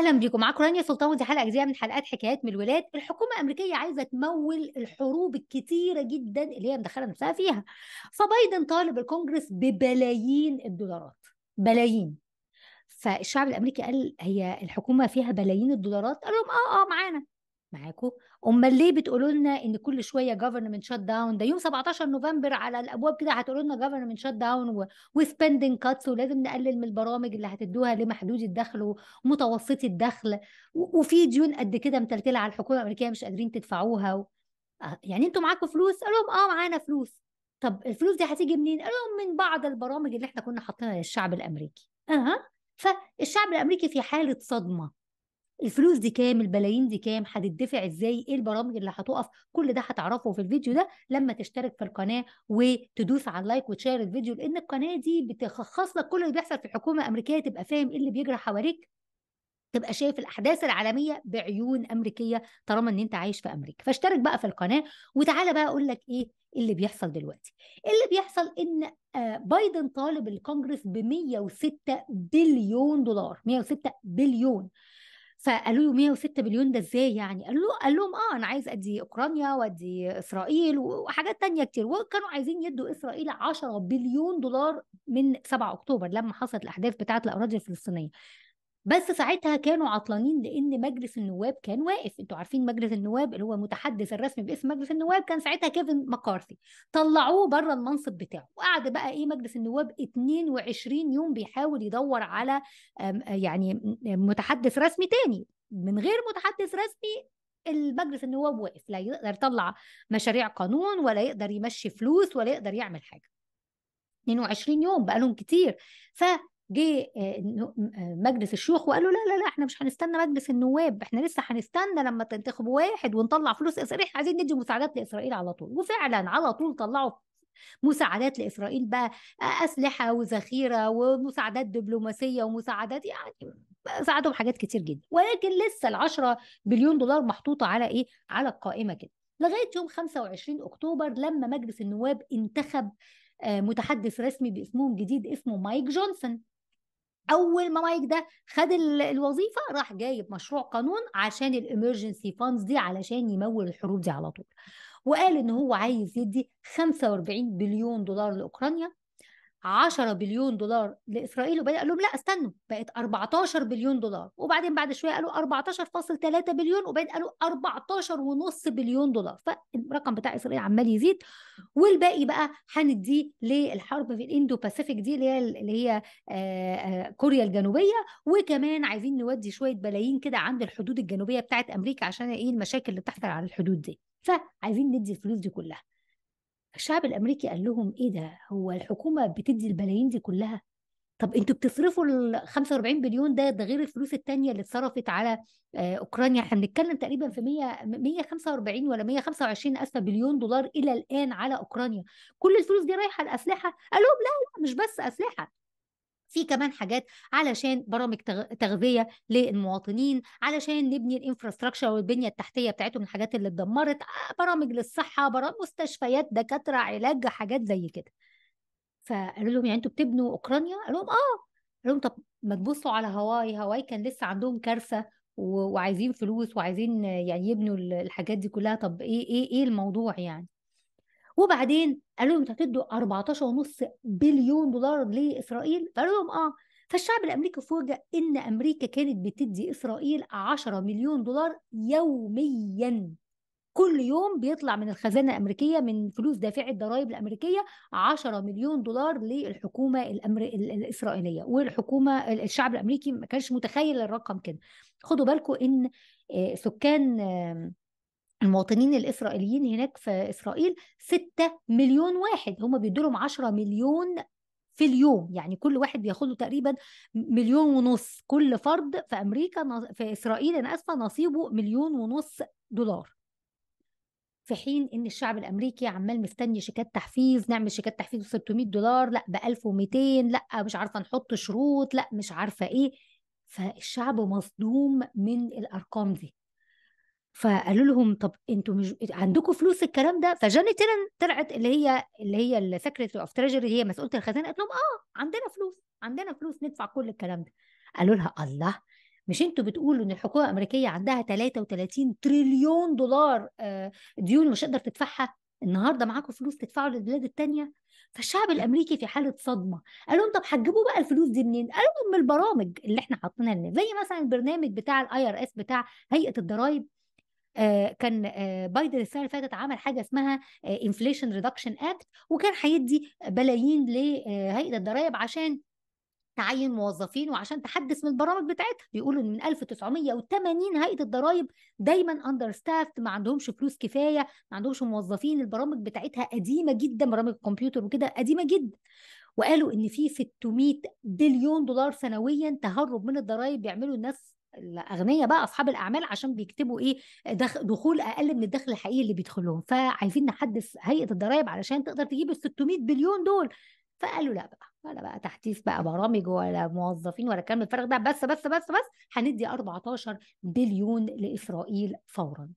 اهلا بيكم معاكم رانيا سلطان ودي حلقه جديده من حلقات حكايات من الولاد الحكومه الامريكيه عايزه تمول الحروب الكتيره جدا اللي هي مدخله نفسها فيها فبايدن طالب الكونجرس ببلايين الدولارات بلايين فالشعب الامريكي قال هي الحكومه فيها بلايين الدولارات قال لهم اه اه معانا معاكم امال ليه بتقولوا لنا ان كل شويه جفرمنت شات داون ده يوم 17 نوفمبر على الابواب كده هتقولوا لنا جفرمنت شات داون وسبندنج كاتس ولازم نقلل من البرامج اللي هتدوها لمحدودي الدخل ومتوسطي الدخل وفي ديون قد كده متلتله على الحكومه الامريكيه مش قادرين تدفعوها و... آه، يعني انتوا معاكم فلوس قال لهم اه معانا فلوس طب الفلوس دي هتيجي منين قال لهم من بعض البرامج اللي احنا كنا حاطينها للشعب الامريكي اها فالشعب الامريكي في حاله صدمه الفلوس دي كام البلايين دي كام هتدفع ازاي ايه البرامج اللي هتقف كل ده هتعرفه في الفيديو ده لما تشترك في القناه وتدوس على اللايك وتشير الفيديو لان القناه دي بتخصص لك كل اللي بيحصل في الحكومه الامريكيه تبقى فاهم ايه اللي بيجرى حواليك تبقى شايف الاحداث العالميه بعيون امريكيه طالما ان انت عايش في امريكا فاشترك بقى في القناه وتعالى بقى اقول لك ايه اللي بيحصل دلوقتي اللي بيحصل ان آه، بايدن طالب الكونجرس ب 106 بليون دولار 106 بليون فقالوا له 106 مليون ده ازاي يعني قالوا له قال لهم اه انا عايز ادي اوكرانيا وادي اسرائيل وحاجات تانية كتير وكانوا عايزين يدوا اسرائيل 10 بليون دولار من 7 اكتوبر لما حصلت الاحداث بتاعه الاراضي الفلسطينيه بس ساعتها كانوا عطلانين لان مجلس النواب كان واقف انتوا عارفين مجلس النواب اللي هو المتحدث الرسمي باسم مجلس النواب كان ساعتها كيفن مكارثي طلعوه بره المنصب بتاعه وقعد بقى ايه مجلس النواب 22 يوم بيحاول يدور على آه، يعني متحدث رسمي تاني من غير متحدث رسمي المجلس النواب واقف لا يقدر يطلع مشاريع قانون ولا يقدر يمشي فلوس ولا يقدر يعمل حاجه 22 يوم بقالهم كتير ف جه آه، آه، مجلس الشيوخ وقالوا لا لا لا احنا مش هنستنى مجلس النواب احنا لسه هنستنى لما تنتخبوا واحد ونطلع فلوس اسرائيل احنا عايزين ندي مساعدات لاسرائيل على طول وفعلا على طول طلعوا مساعدات لاسرائيل بقى آه، اسلحه وذخيره ومساعدات دبلوماسيه ومساعدات يعني ساعدهم حاجات كتير جدا ولكن لسه ال 10 بليون دولار محطوطه على ايه على القائمه كده لغايه يوم 25 اكتوبر لما مجلس النواب انتخب متحدث رسمي باسمهم جديد اسمه مايك جونسون اول ما مايك ده خد الوظيفه راح جايب مشروع قانون عشان الامرجنسي فاندز دي علشان يمول الحروب دي على طول وقال ان هو عايز يدي 45 بليون دولار لاوكرانيا 10 بليون دولار لاسرائيل وبدا قال لهم لا استنوا بقت 14 بليون دولار وبعدين بعد شويه قالوا 14.3 بليون وبعدين قالوا 14 ونص بليون دولار فالرقم بتاع اسرائيل عمال يزيد والباقي بقى هنديه للحرب في الاندو باسيفيك دي اللي هي اللي هي آه، آه، كوريا الجنوبيه وكمان عايزين نودي شويه بلايين كده عند الحدود الجنوبيه بتاعت امريكا عشان ايه المشاكل اللي بتحصل على الحدود دي فعايزين ندي الفلوس دي كلها الشعب الامريكي قال لهم ايه ده هو الحكومه بتدي البلايين دي كلها طب انتوا بتصرفوا ال 45 بليون ده ده غير الفلوس الثانيه اللي اتصرفت على آه، اوكرانيا احنا بنتكلم تقريبا في 100 145 ولا 125 اسف بليون دولار الى الان على اوكرانيا كل الفلوس دي رايحه لاسلحه قال لهم لا لا مش بس اسلحه في كمان حاجات علشان برامج تغذيه للمواطنين علشان نبني الانفراستراكشر والبنيه التحتيه بتاعتهم الحاجات اللي اتدمرت آه، برامج للصحه برامج مستشفيات دكاتره علاج حاجات زي كده فقالوا لهم يعني انتوا بتبنوا اوكرانيا قالوا لهم اه قالوا لهم طب ما تبصوا على هواي هواي كان لسه عندهم كارثه وعايزين فلوس وعايزين يعني يبنوا الحاجات دي كلها طب ايه ايه ايه الموضوع يعني وبعدين قالوا لهم هتدوا 14 ونص بليون دولار لاسرائيل فقالوا لهم اه فالشعب الامريكي فوجئ ان امريكا كانت بتدي اسرائيل 10 مليون دولار يوميا كل يوم بيطلع من الخزانه الامريكيه من فلوس دافعي الضرائب الامريكيه 10 مليون دولار للحكومه الأمر... الاسرائيليه والحكومه الشعب الامريكي ما كانش متخيل الرقم كده خدوا بالكم ان آه، سكان المواطنين الإسرائيليين هناك في إسرائيل 6 مليون واحد هم بيدوا لهم 10 مليون في اليوم يعني كل واحد بياخد له تقريبا مليون ونص كل فرد في أمريكا في إسرائيل أنا آسفة نصيبه مليون ونص دولار في حين ان الشعب الامريكي عمال مستني شيكات تحفيز نعمل شيكات تحفيز ب 600 دولار لا ب 1200 لا مش عارفه نحط شروط لا مش عارفه ايه فالشعب مصدوم من الارقام دي فقالوا لهم طب انتوا مش عندكم فلوس الكلام ده فجاني تيرن طلعت اللي هي اللي هي السكرتري اوف تريجري هي مسؤوله الخزانه قالت لهم اه عندنا فلوس عندنا فلوس ندفع كل الكلام ده قالوا لها الله مش انتوا بتقولوا ان الحكومه الامريكيه عندها 33 تريليون دولار آه، ديون مش هتقدر تدفعها النهارده معاكم فلوس تدفعوا للبلاد الثانيه فالشعب الامريكي في حاله صدمه قال لهم طب هتجيبوا بقى الفلوس دي منين قالوا لهم من البرامج اللي احنا حاطينها لنا زي مثلا البرنامج بتاع الاي ار اس بتاع هيئه الضرائب آه، كان آه، بايدن السنه اللي فاتت عمل حاجه اسمها انفليشن ريدكشن اكت وكان هيدي بلايين لهيئه آه، الضرائب عشان تعين موظفين وعشان تحدث من البرامج بتاعتها بيقولوا ان من 1980 هيئه الضرائب دايما اندر ستافت ما عندهمش فلوس كفايه ما عندهمش موظفين البرامج بتاعتها قديمه جدا برامج الكمبيوتر وكده قديمه جدا وقالوا ان في 600 بليون دولار سنويا تهرب من الضرائب بيعملوا الناس الاغنياء بقى اصحاب الاعمال عشان بيكتبوا ايه دخول اقل من الدخل الحقيقي اللي بيدخلهم فعايزين نحدث هيئه الضرائب علشان تقدر تجيب ال 600 بليون دول فقالوا لا بقى ولا بقى تحديث بقى برامج ولا موظفين ولا كلام الفرق ده بس بس بس بس هندي 14 بليون لاسرائيل فورا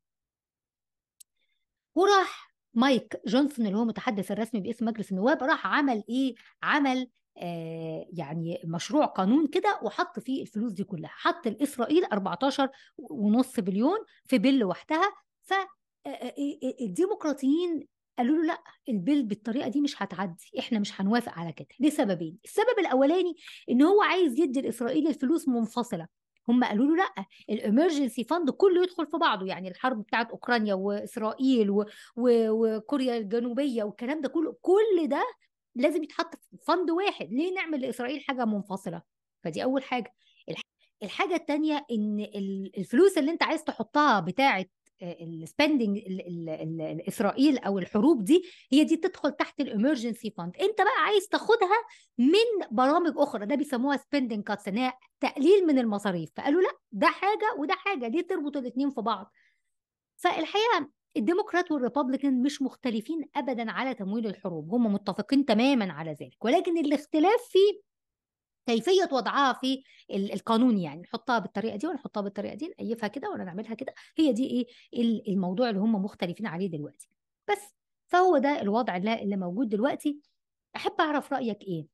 وراح مايك جونسون اللي هو متحدث الرسمي باسم مجلس النواب راح عمل ايه عمل آه، يعني مشروع قانون كده وحط فيه الفلوس دي كلها حط الإسرائيل 14 ونص بليون في بيل لوحدها فالديمقراطيين آه، آه، الديمقراطيين قالوا له لا البيل بالطريقه دي مش هتعدي احنا مش هنوافق على كده لسببين السبب الاولاني ان هو عايز يدي لاسرائيل الفلوس منفصله هم قالوا له لا الامرجنسي فند كله يدخل في بعضه يعني الحرب بتاعت اوكرانيا واسرائيل وكوريا الجنوبيه والكلام ده كله كل ده لازم يتحط في فند واحد ليه نعمل لاسرائيل حاجه منفصله فدي اول حاجه الحاجه الثانيه ان الفلوس اللي انت عايز تحطها بتاعه آه، السبندنج اسرائيل او الحروب دي هي دي تدخل تحت الامرجنسي فاند انت بقى عايز تاخدها من برامج اخرى ده بيسموها سبندنج كاتس تقليل من المصاريف فقالوا لا ده حاجه وده حاجه ليه تربط الاثنين في بعض فالحقيقه الديمقراط والريبابليكان مش مختلفين ابدا على تمويل الحروب هم متفقين تماما على ذلك ولكن الاختلاف في كيفيه وضعها في القانون يعني نحطها بالطريقه دي ونحطها بالطريقه دي نقيفها كده ولا نعملها كده هي دي ايه الموضوع اللي هم مختلفين عليه دلوقتي بس فهو ده الوضع اللي موجود دلوقتي احب اعرف رايك ايه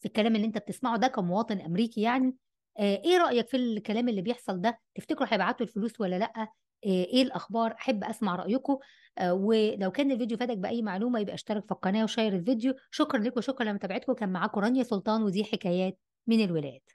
في الكلام اللي انت بتسمعه ده كمواطن امريكي يعني آه، ايه رايك في الكلام اللي بيحصل ده تفتكروا هيبعتوا الفلوس ولا لا آه، ايه الاخبار احب اسمع رايكم آه، ولو كان الفيديو فادك باي معلومه يبقى اشترك في القناه وشير الفيديو شكرا لكم شكرا لمتابعتكم كان معاكم رانيا سلطان ودي حكايات من الولاد